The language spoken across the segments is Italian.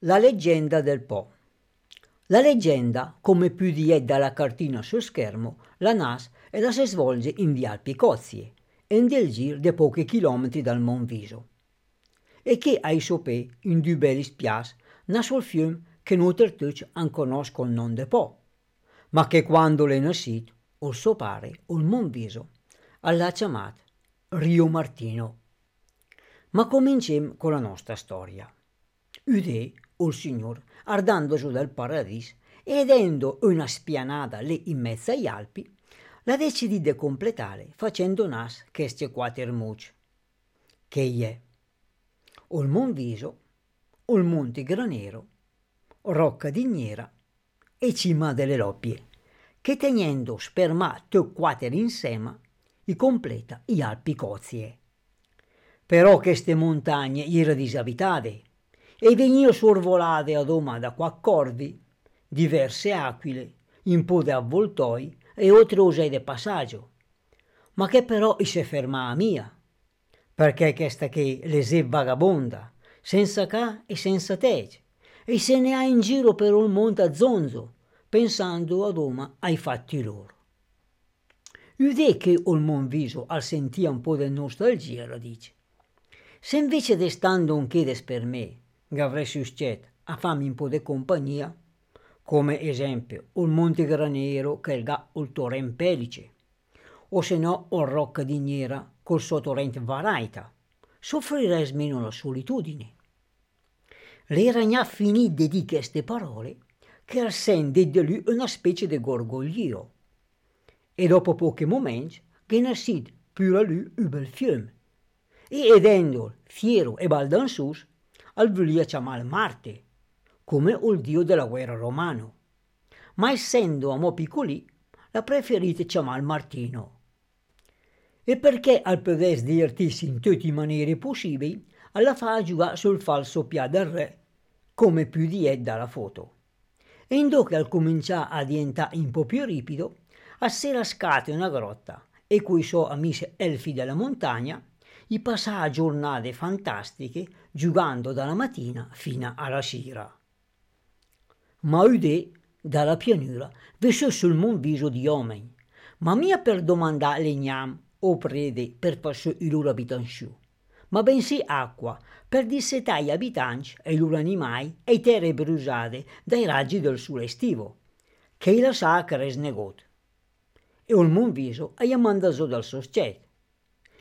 La leggenda del Po. La leggenda, come più di è dalla cartina sul schermo, la nasce e la si svolge in Vial Picozzi, in del giro di pochi chilometri dal Monviso. E che ai sopè, in due belle pias, nasce il fiume che Notertuc conosco il non de Po, ma che quando le nascite, o il suo sopare, o il Monviso, alla chiamata Rio Martino. Ma cominciamo con la nostra storia. Udè il Signore, andando giù dal paradiso, e vedendo una spianata lì in mezzo agli Alpi, la decidì di completare facendo nas queste quattro mucce. Che è? il Monviso, il Monte Granero, Rocca Dignera e Cima delle Loppie, che tenendo spermato te quattro insieme, i completa gli Alpi Cozie. Però queste montagne erano disabitate, e venire sorvolate a Roma da quattordi diverse aquile, in po' di avvoltoi e oltre osei di passaggio, ma che però si ferma a mia, perché questa che le se vagabonda, senza ca e senza tece, e se ne ha in giro per un monte a zonzo, pensando a Roma ai fatti loro. Udè che il mon al sentia un po' di nostalgia, la dice. Se invece destando un chedes per me, avresti uscito a farmi un po' di compagnia, come esempio il Monte Graniero che ha il torrente Pelice, o se no il Rocca di Niera col suo torrente Varaita, soffrirei meno la solitudine. L'era gna finì di queste parole che arsende di lui una specie di gorgoglio. E dopo pochi momenti che ne genassid pure lui un bel fiume. E edendolo fiero e baldansus, al Alvulia chiamava Marte, come il dio della guerra romano. Ma essendo a mo' piccoli, la preferite chiamare Martino. E perché al poter divertirsi in tutte le maniere possibili, alla fa giocare sul falso pià del re, come più di è dalla foto. E in che al cominciare a diventare un po' più ripido, a sera scate una grotta e coi suoi amici elfi della montagna i passà giornate fantastiche giocando dalla mattina fino alla sera. Ma udè dalla pianura verso sul monviso di omen, ma mia per domandare legnam o prede per passare i loro abitanti, ma bensì acqua per dissetare gli abitanti e i loro animali e le terre bruciate dai raggi del sole estivo, che la sacra snegot. E il monviso è mandato dal soggetto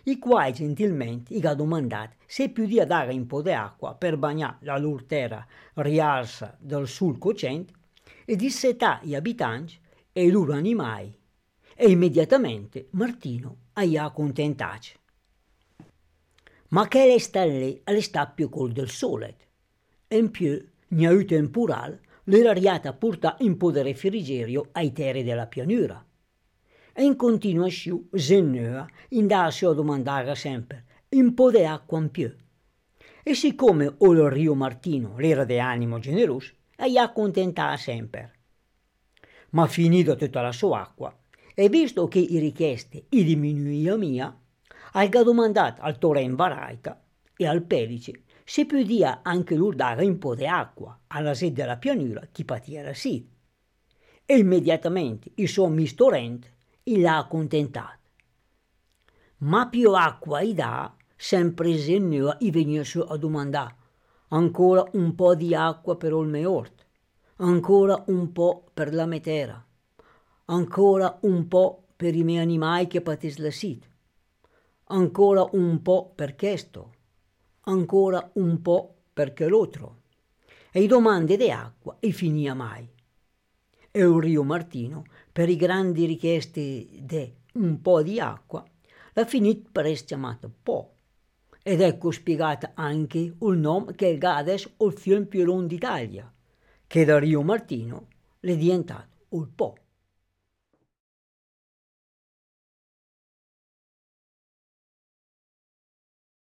i quali gentilmente gli ha domandato se più di dare un po' d'acqua per bagnare la loro terra riarsa dal sul cocente e dissetà gli abitanti e i loro animali. E immediatamente Martino gli ha Ma che lei sta lì all'estappio col del sole. E in più, ne ha temporale, l'era riata porta in po' di refrigerio ai terre della pianura e in continua sciù zennea indarsi a domandare sempre in po' de acqua in più. E siccome o Rio Martino l'era di animo generoso, e accontentava sempre. Ma finita tutta la sua acqua, e visto che i richieste i diminuia mia, ha domandato al torrent Varaica e al Pelice se podia anche lui dare un po' di acqua alla sede della pianura che patiera sì. E immediatamente il suo mistorente e l'ha accontentato. Ma più acqua gli dà, sempre Zennua gli su a domandare ancora un po' di acqua per orto, ancora un po' per la metera, ancora un po' per i miei animali che patis la sito, ancora un po' per questo, ancora un po' per quell'altro. E i domande di acqua e finia mai e rio Martino, per i grandi richiesti di un po' di acqua, la finì per chiamata Po. Ed ecco spiegata anche il nome che ha adesso il fiume più lungo d'Italia, che da Rio Martino è diventato il Po.